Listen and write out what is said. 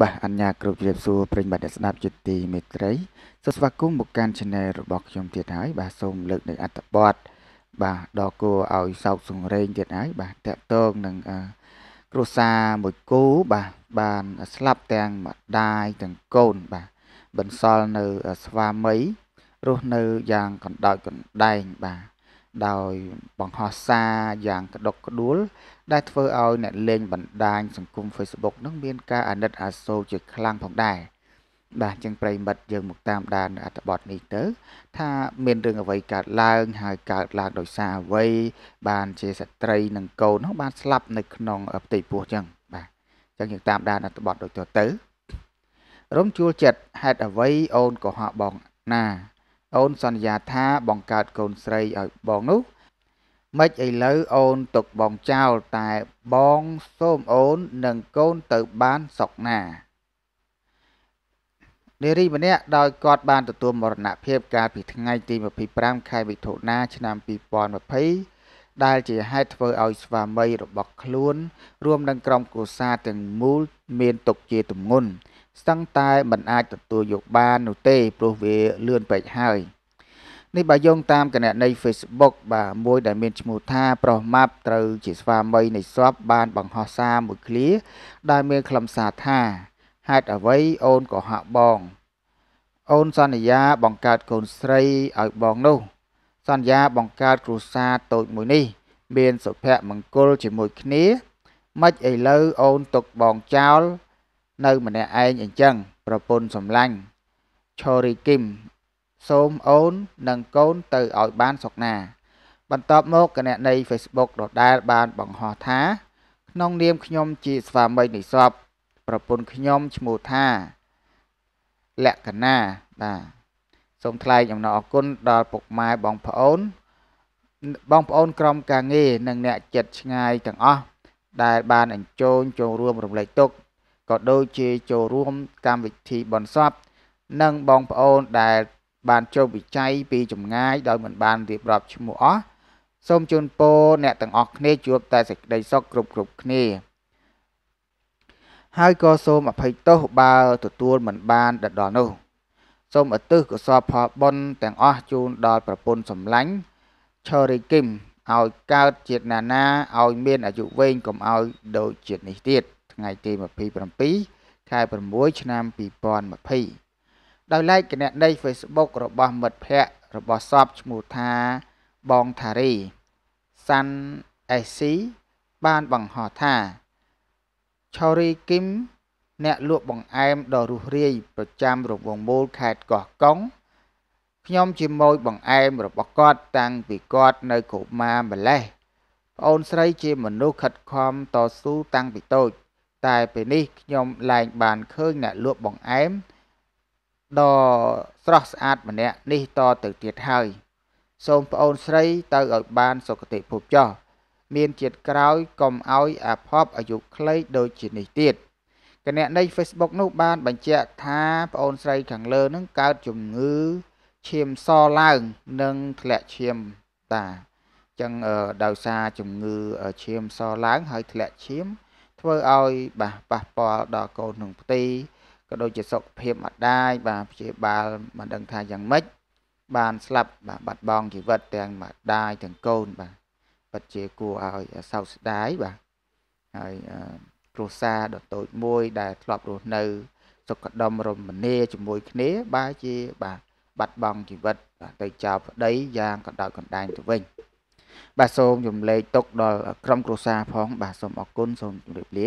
បាទអញ្ញាគ្រប់ជ្រាបសួរប្រិញ្ញមិត្តអ្នកស្ដាប់យុទីមេត្រីសូមស្វាគមន៍មកកាន់ Channel របស់ខ្ញុំទៀតហើយបាទសូមលើកនៅអត្តបទបាទដល់គួរឲ្យសោកសង្រេងទៀតហើយបាទតកតងនឹងគ្រួសារមួយគូបាទបានស្លាប់ទាំងម្ដាយទាំងកូនបាទបន្សល់នៅស្វាមីរស់នៅយ៉ាងកណ្ដោចកណ្ដែងបាទដោយបង្ហោះសារយ៉ាងក្តុកក្តួល ដែលធ្វើឲ្យអ្នកលេងបណ្ដាញសង្គម Facebook នឹងមានការអាណិតអាសូរជាខ្លាំងផងដែរបាទជាងប្រិមិត្តយើងមកតាមដានអត្ថបទនេះទៅ ថាមានរឿងអ្វីកើតឡើងហើយកើតឡើងដោយសារអ្វីបានជាស្ត្រីនិងកូននោះបានស្លាប់នៅក្នុងផ្ទៃពោះចឹងបាទចឹងយើងតាមដានអត្ថបទដូចតទៅរំជួលចិត្តហេតុអ្វីអូនក៏ហោះបងណាអូនសន្យាថាបង្កើតកូនស្រីឲ្យបងនោះម៉េចឥឡូវអូនទុកបងចោលតែបងសូមអូននឹងកូនទៅបានសុកណានារីម្នាក់ដោយគាត់បានទទួលមរណភាពកាលពីថ្ងៃទី25ខែមិថុនាឆ្នាំ2020ដែលជាហេតុធ្វើឲ្យស្វាមីរបស់ខ្លួន រួមនឹងក្រុមគ្រួសារទាំងមូលមានទុកជាទម្ងន់ស្ទឹងតែមិនអាចទទួលយកបាននោះទេព្រោះវាលឿនពេកហើយនេះបើយោងតាមគណនី Facebook បាទមួយដែលមានឈ្មោះថាប្រុសម៉ាប់ត្រូវជាស្វាមីនៃសពបានបង្ហោះសារមួយឃ្លា ដែលមានខ្លឹមសារថាហេតុអ្វីអូនក៏ហាក់បង អូនសន្យាបង្កើតកូនស្រីឲ្យបងនោះសន្យាបង្កើតគ្រួសារតូចមួយនេះមានសុភមង្គលជាមួយគ្នាមិនឥឡូវអូនຕົកបងចោលនៅម្នាក់ឯងអញ្ចឹងប្រពន្ធសម្លាញ់ឈរីគឹមសូមអូននិងកូនទៅឲ្យបានសុខណា បន្ទាប់មកគណនី Facebook ដដែលបាន បង្ហោះថា ក្នុង នាមខ្ញុំ ជាស្វាមីនិសពប្រពន្ធខ្ញុំឈ្មោះថាលក្ខណាបាទសូមថ្លែងអំណរអគុណដល់ពុកម៉ែបងប្អូនបងប្អូនក្រុមការងារនិង អ្នកចិត្តឆ្ងាយទាំងអស់ដែលបាន អញ្ជើញចូលរួមរំលែកទុក្ខក៏ដូចជាចូលរួមកម្មវិធីបនសពនិងបងប្អូន ដែលបានចូលវិច័យពីចម្ងាយ ដោយមិនបានរៀបរាប់ឈ្មោះអស់សូមជូនពរអ្នកទាំងអស់គ្នាជួបតែសេចក្តីសុខគ្រប់គ្រប់គ្នា ហើយក៏សូមអភ័យទោសបើទទួលមិនបានដល់នោះសូមឧទ្ទិសកុសលផលបុណ្យទាំងអស់ជូនដល់ប្រពន្ធសម្លាញ់ឈរីគឹមឲ្យកើតជាតិណានាឲ្យមានអាយុវែងកុំឲ្យ ដូចជាតិនេះទៀតថ្ងៃទី27ខែ6ឆ្នាំ2020ដោយឡែកគណនី Facebook របស់មិត្តភ័ក្តិរបស់សពឈ្មោះថាបងថារី Sun SC បានបង្ហោះថាឆូរីគឹមអ្នកលក់បង្អែមដ៏រុះរាយប្រចាំរង្វង់មូលខេត្តកោះកុងខ្ញុំជាម៉ូយបង្អែមរបស់គាត់តាំងពីគាត់នៅកុមារម្លេះប្អូនស្រីជាមនុស្សខិតខំតស៊ូតាំងពីតូចតែពេលនេះខ្ញុំលែងបានឃើញអ្នកលក់បង្អែមដ៏ស្រស់ស្អាតម្នាក់នេះតទៅទៀតហើយសូមប្អូនស្រីទៅឲ្យបានសុគតិភពចោះមានជាតិក្រោយកុំឲ្យអាភ័ពអាយុខ្លី ដូចជានេះទៀតគណៈនៃ Facebook នោះ បានបញ្ជាក់ថាប្អូនស្រីខាងលើនឹងកើតជំងឺឈាមសឡើង និងធ្លាក់ឈាមតាអញ្ចឹងដោយសារជំងឺឈាមសឡើងហើយធ្លាក់ឈាមធ្វើឲ្យបាទប៉ះពាល់ដល់កូនក្នុងផ្ទៃក៏ដូចជាសុខភាពម្ដាយបាទព្យាបាលមិនដឹងថាយ៉ាងម៉េចបានស្លាប់បាទបាត់បង់ជីវិតទាំងម្ដាយទាំងកូនបាទពិតជាគួរឲ្យសោកស្ដាយបាទហើយគ្រួសារដ៏តូចមួយដែលធ្លាប់រស់នៅសុខដុមរមនាជាមួយគ្នាបែរជាបាទបាត់បង់ជីវិតទៅចោលប្តីយ៉ាងកណ្ដោចកណ្ដែងទៅវិញ។បាទសូមយំលែកទុក្ខដល់ក្រុមគ្រួសារផង បាទសូមអរគុណសូមជម្រាបលា